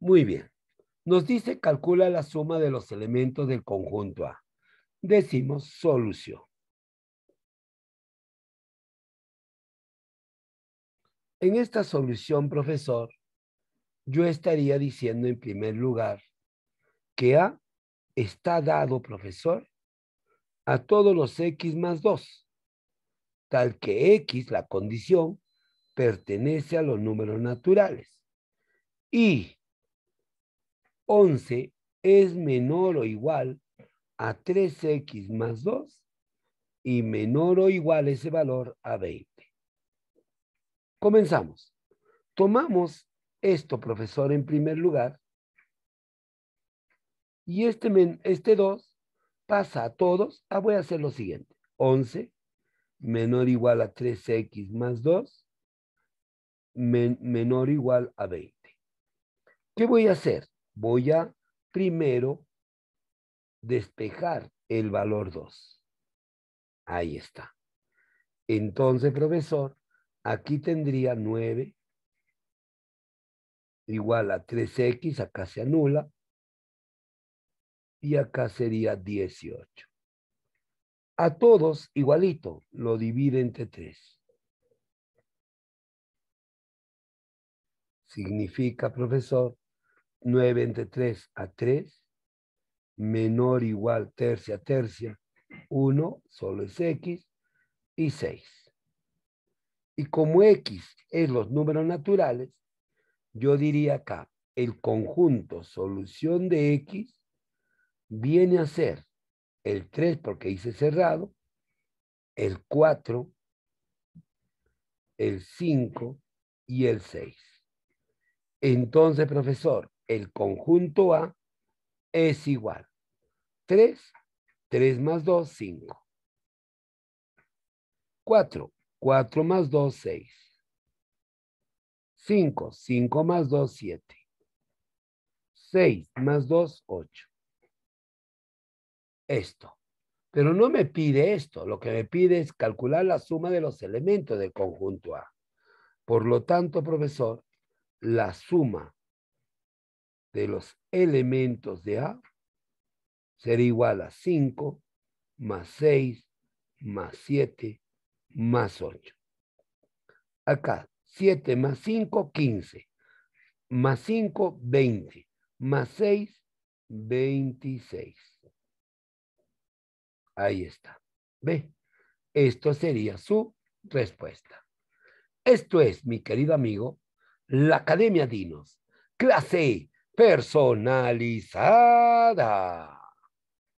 Muy bien. Nos dice calcula la suma de los elementos del conjunto A. Decimos solución. En esta solución, profesor, yo estaría diciendo en primer lugar que A está dado, profesor, a todos los X más 2, tal que X, la condición, pertenece a los números naturales. Y 11 es menor o igual a 3x más 2 y menor o igual ese valor a 20. Comenzamos. Tomamos esto, profesor, en primer lugar. Y este, este 2 pasa a todos. Ah, voy a hacer lo siguiente. 11 menor o igual a 3x más 2 menor o igual a 20. ¿Qué voy a hacer? voy a primero despejar el valor 2. Ahí está. Entonces, profesor, aquí tendría 9 igual a 3x, acá se anula, y acá sería 18. A todos igualito, lo divide entre 3. Significa, profesor, 9 entre 3 a 3, menor igual tercia a tercia, 1 solo es x, y 6. Y como x es los números naturales, yo diría acá, el conjunto solución de x viene a ser el 3 porque hice cerrado, el 4, el 5 y el 6. Entonces, profesor, el conjunto A es igual. 3, 3 más 2, 5. 4, 4 más 2, 6. 5, 5 más 2, 7. 6 más 2, 8. Esto. Pero no me pide esto, lo que me pide es calcular la suma de los elementos del conjunto A. Por lo tanto, profesor, la suma de los elementos de A será igual a 5 más 6 más 7 más 8. Acá, 7 más 5, 15. Más 5, 20. Más 6, 26. Ahí está. ¿Ve? Esto sería su respuesta. Esto es, mi querido amigo, la Academia Dinos. Clase personalizada.